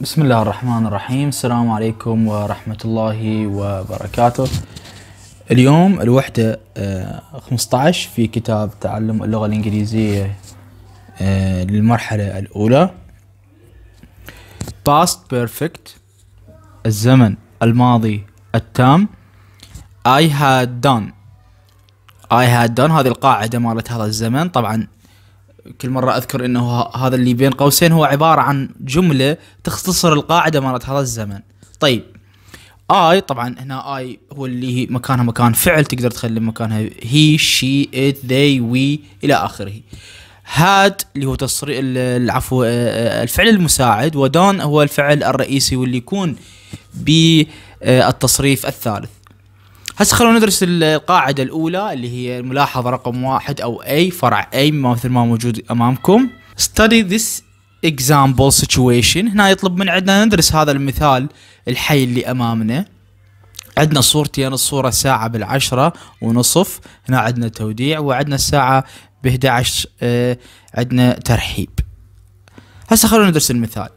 بسم الله الرحمن الرحيم السلام عليكم ورحمة الله وبركاته اليوم الوحدة 15 آه، في كتاب تعلم اللغة الإنجليزية آه، للمرحلة الأولى past perfect الزمن الماضي التام I had done I had done هذه القاعدة مالت هذا الزمن طبعا كل مرة أذكر أنه هذا اللي بين قوسين هو عبارة عن جملة تختصر القاعدة مالت هذا الزمن طيب اي طبعا هنا اي هو اللي مكانها مكان فعل تقدر تخلي مكانها هي شي ات ذي وي الى اخره هاد اللي هو تصري العفو الفعل المساعد ودون هو الفعل الرئيسي واللي يكون بالتصريف الثالث هسه خلونا ندرس القاعدة الأولى اللي هي الملاحظة رقم واحد أو أي فرع أي مثل ما موجود أمامكم study this example situation هنا يطلب من عندنا ندرس هذا المثال الحي اللي أمامنا عندنا صورتين الصورة ساعة بالعشرة ونصف هنا عندنا توديع وعندنا الساعة ب ب11 آه عندنا ترحيب هسه خلونا ندرس المثال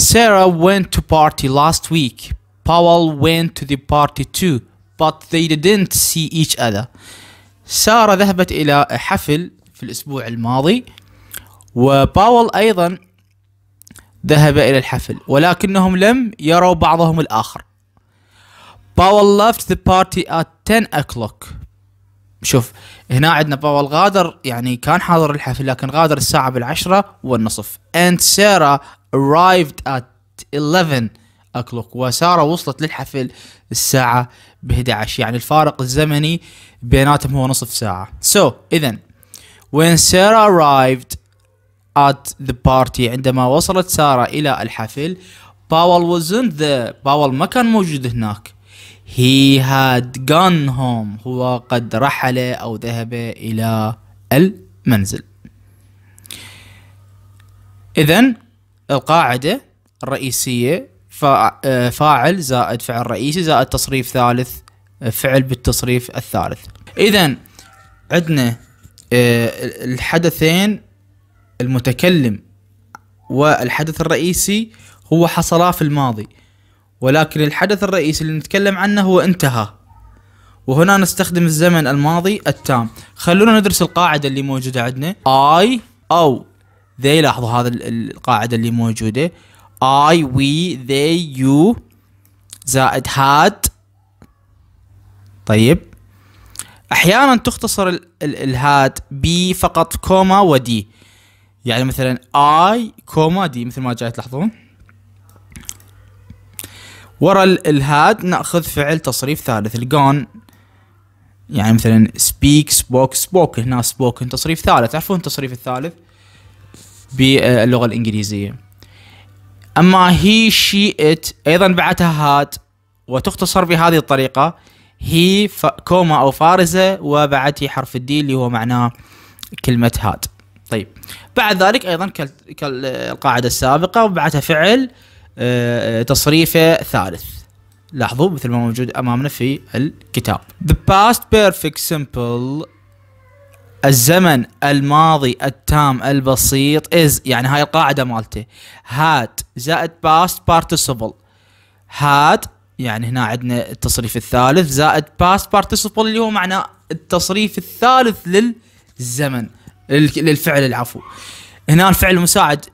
Sarah went to party last week Powell went to the party too but they didn't see each other سارة ذهبت إلى حفل في الأسبوع الماضي وباول أيضا ذهب إلى الحفل ولكنهم لم يروا بعضهم الآخر باول left the party at 10 o'clock شوف هنا عندنا باول غادر يعني كان حاضر الحفل لكن غادر الساعة بالعشرة والنصف and Sarah arrived at 11 o'clock وسارة وصلت للحفل الساعة ب 11 يعني الفارق الزمني بيناتهم هو نصف ساعة so إذا when Sarah arrived at the party عندما وصلت سارة إلى الحفل باول wasn't there باول ما كان موجود هناك he had gone home هو قد رحل أو ذهب إلى المنزل إذا القاعدة الرئيسية آه، فاعل زائد فعل رئيسي زائد تصريف ثالث آه، فعل بالتصريف الثالث اذا عندنا آه، الحدثين المتكلم والحدث الرئيسي هو حصلا في الماضي ولكن الحدث الرئيسي اللي نتكلم عنه هو انتهى وهنا نستخدم الزمن الماضي التام خلونا ندرس القاعدة اللي موجودة عندنا I أو ذي لاحظوا هذا القاعدة اللي موجودة I we they you زائد had طيب احيانا تختصر ال ال الهاد ب فقط كوما ودي يعني مثلا اي كوما دي مثل ما جاي تلاحظون ورا الهاد ناخذ فعل تصريف ثالث الجون يعني مثلا speak spoke spoke هنا spoken تصريف ثالث تعرفون التصريف الثالث باللغه الانجليزيه أما هي شي ات أيضا بعدها هات وتختصر بهذه الطريقة هي كوما أو فارزة وبعدها حرف الدي اللي هو معناه كلمة هاد طيب بعد ذلك أيضا كالقاعدة السابقة وبعدها فعل آه، آه، تصريفه ثالث لاحظوا مثل ما موجود أمامنا في الكتاب The past perfect simple الزمن الماضي التام البسيط از يعني هاي القاعده مالته هات زائد باست بارتيسيبل هات يعني هنا عندنا التصريف الثالث زائد باست بارتيسيبل اللي هو معناه التصريف الثالث للزمن للفعل العفو هنا الفعل المساعد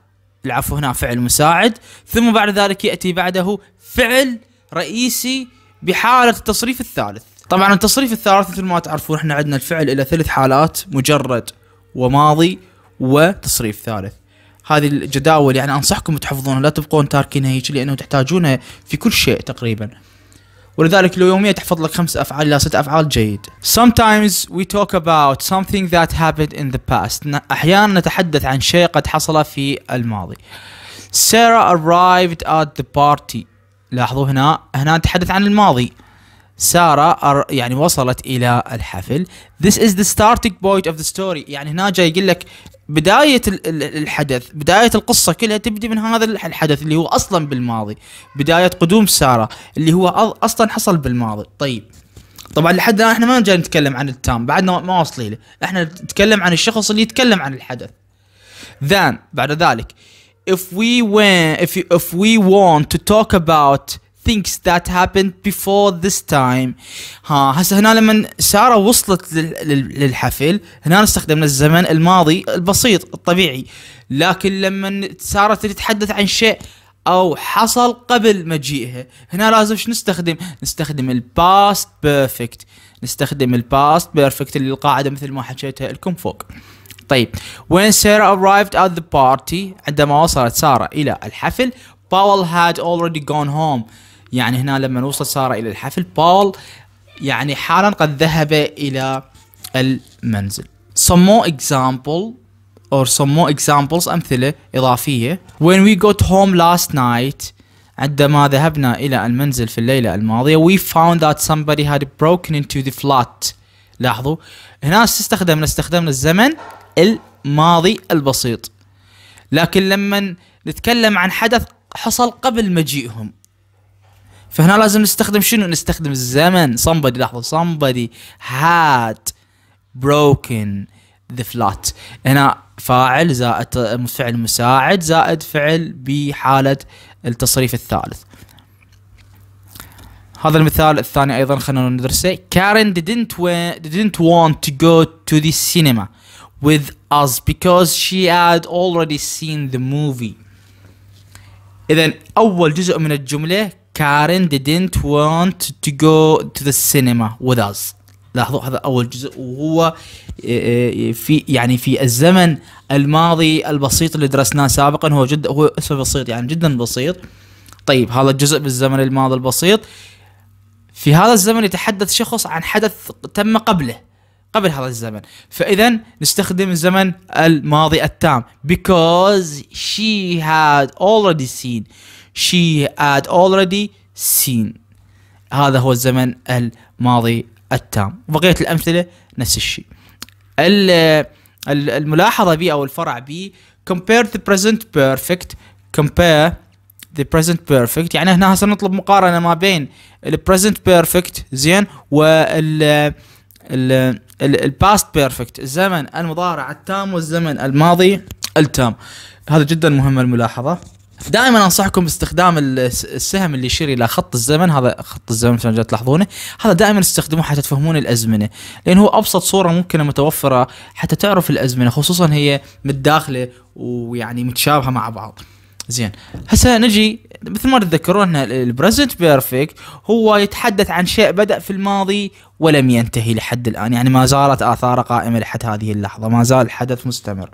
العفو هنا فعل مساعد ثم بعد ذلك ياتي بعده فعل رئيسي بحاله التصريف الثالث طبعا التصريف الثالث مثل ما تعرفون احنا عندنا الفعل الى ثلاث حالات مجرد وماضي وتصريف ثالث هذه الجداول يعني انصحكم تحفظونها لا تبقون تاركينها هيك لانه تحتاجونها في كل شيء تقريبا ولذلك لو يوميا تحفظ لك خمس افعال الى ست افعال جيد. Sometimes we talk about something that happened in the past. احيانا نتحدث عن شيء قد حصل في الماضي. Sarah arrived at the party. لاحظوا هنا هنا نتحدث عن الماضي. سارة يعني وصلت إلى الحفل This is the starting point of the story يعني هنا جاي يقول لك بداية الحدث بداية القصة كلها تبدي من هذا الحدث اللي هو أصلا بالماضي بداية قدوم سارة اللي هو أصلا حصل بالماضي طيب طبعا لحد الان احنا ما جاي نتكلم عن التام بعدنا ما واصلين له احنا نتكلم عن الشخص اللي يتكلم عن الحدث then بعد ذلك if we went if if we want to talk about things that happened before this time ها هسه هنا لما ساره وصلت للحفل هنا استخدمنا الزمن الماضي البسيط الطبيعي لكن لما ساره تتحدث عن شيء او حصل قبل مجيئها هنا لازم شو نستخدم نستخدم الباست بيرفكت نستخدم الباست بيرفكت اللي القاعده مثل ما حكيتها لكم فوق طيب when Sarah arrived at the party عندما وصلت سارة إلى الحفل باول had already gone home يعني هنا لما نوصل سارة إلى الحفل بول يعني حالا قد ذهب إلى المنزل some more example or some more examples أمثلة إضافية when we got home last night عندما ذهبنا إلى المنزل في الليلة الماضية we found that somebody had broken into the flat لاحظوا هنا استخدمنا استخدمنا الزمن الماضي البسيط لكن لما نتكلم عن حدث حصل قبل مجيئهم فهنا لازم نستخدم شنو نستخدم الزمن somebody لحظه somebody had broken the flat هنا فاعل زائد فعل مساعد زائد فعل بحاله التصريف الثالث هذا المثال الثاني ايضا خلينا ندرسه Karen didn't didn't want to go to the cinema with us because she had already seen the movie اذا اول جزء من الجمله كارين didn't want to go to the cinema with us لاحظوا هذا اول جزء وهو آه، آه، في يعني في الزمن الماضي البسيط اللي درسناه سابقا هو جدا هو اسمه بسيط يعني جدا بسيط طيب هذا الجزء بالزمن الماضي البسيط في هذا الزمن يتحدث شخص عن حدث تم قبله قبل هذا الزمن فاذا نستخدم الزمن الماضي التام because she had already seen she had already seen هذا هو الزمن الماضي التام وبقية الأمثلة نفس الشيء الملاحظة بي أو الفرع بي compare the present perfect compare the present perfect يعني هنا سنطلب مقارنة ما بين ال present perfect زين وال past perfect الزمن المضارع التام والزمن الماضي التام هذا جدا مهم الملاحظة دائما انصحكم باستخدام السهم اللي يشير الى خط الزمن هذا خط الزمن مثل ما تلاحظونه هذا دائما استخدموه حتى تفهمون الازمنه لان هو ابسط صوره ممكنه متوفره حتى تعرف الازمنه خصوصا هي متداخله ويعني متشابهه مع بعض زين هسه نجي مثل ما تتذكرون ان البريزنت بيرفكت هو يتحدث عن شيء بدا في الماضي ولم ينتهي لحد الان يعني ما زالت اثاره قائمه لحد هذه اللحظه ما زال الحدث مستمر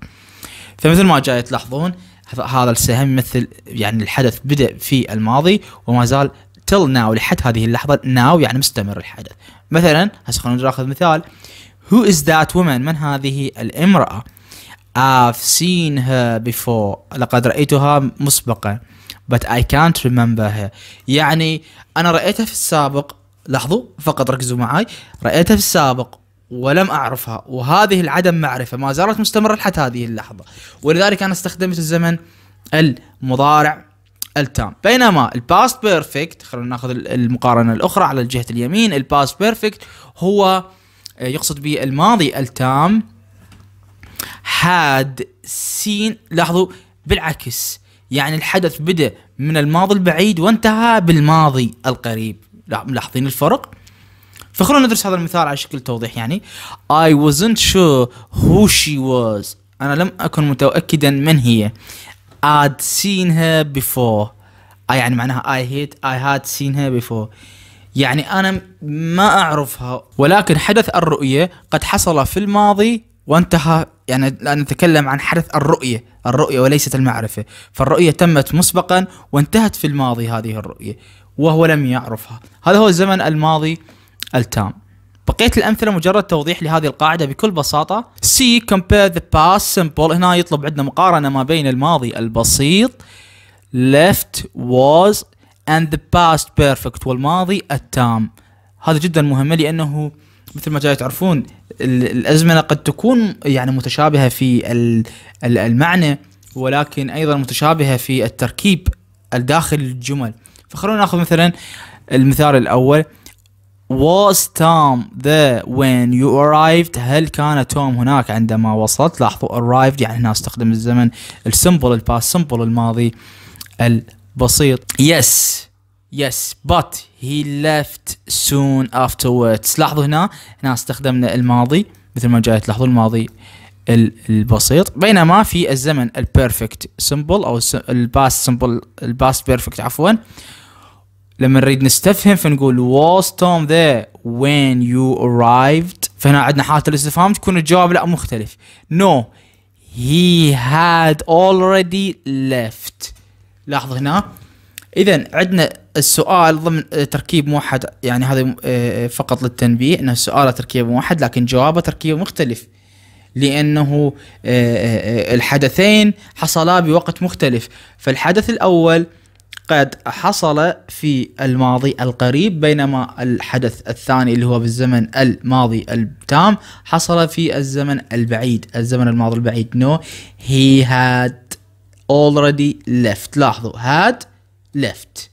فمثل ما جاي تلاحظون هذا السهم يمثل يعني الحدث بدأ في الماضي وما زال till now لحد هذه اللحظة now يعني مستمر الحدث مثلا هسه خلينا ناخذ مثال who is that woman من هذه الامرأة I've seen her before لقد رأيتها مسبقا but I can't remember her يعني أنا رأيتها في السابق لاحظوا فقط ركزوا معي رأيتها في السابق ولم اعرفها وهذه العدم معرفه ما زالت مستمره حتى هذه اللحظه ولذلك انا استخدمت الزمن المضارع التام بينما الباست بيرفكت خلينا ناخذ المقارنه الاخرى على الجهه اليمين الباست بيرفكت هو آه، يقصد به الماضي التام had seen لاحظوا بالعكس يعني الحدث بدا من الماضي البعيد وانتهى بالماضي القريب ملاحظين الفرق فخلونا ندرس هذا المثال على شكل توضيح يعني I wasn't sure who she was أنا لم أكن متأكدا من هي I'd seen her before I آه، يعني معناها I hate I had seen her before يعني أنا ما أعرفها ولكن حدث الرؤية قد حصل في الماضي وانتهى يعني نتكلم عن حدث الرؤية الرؤية وليست المعرفة فالرؤية تمت مسبقا وانتهت في الماضي هذه الرؤية وهو لم يعرفها هذا هو الزمن الماضي التام بقية الأمثلة مجرد توضيح لهذه القاعدة بكل بساطة see compare the past simple هنا يطلب عندنا مقارنة ما بين الماضي البسيط left was and the past perfect والماضي التام هذا جدا مهم لأنه مثل ما جاي تعرفون الأزمنة قد تكون يعني متشابهة في المعنى ولكن أيضا متشابهة في التركيب الداخل الجمل فخلونا ناخذ مثلا المثال الأول was Tom there when you arrived هل كان توم هناك عندما وصلت لاحظوا arrived يعني هنا استخدم الزمن السمبل الباس سمبل الماضي البسيط yes Yes, but he left soon afterwards. لاحظوا هنا هنا استخدمنا الماضي مثل ما جاي تلاحظوا الماضي البسيط بينما في الزمن البيرفكت سمبل او الباست سمبل الباست بيرفكت عفوا لما نريد نستفهم فنقول was Tom there when you arrived فهنا عندنا حالة الاستفهام تكون الجواب لا مختلف no he had already left لاحظ هنا اذا عندنا السؤال ضمن تركيب موحد يعني هذا آه، آه، فقط للتنبيه ان السؤال تركيب موحد لكن جوابه تركيب مختلف لانه آه، الحدثين حصلا بوقت مختلف فالحدث الاول قد حصل في الماضي القريب بينما الحدث الثاني اللي هو بالزمن الماضي التام حصل في الزمن البعيد الزمن الماضي البعيد no he had already left لاحظوا had left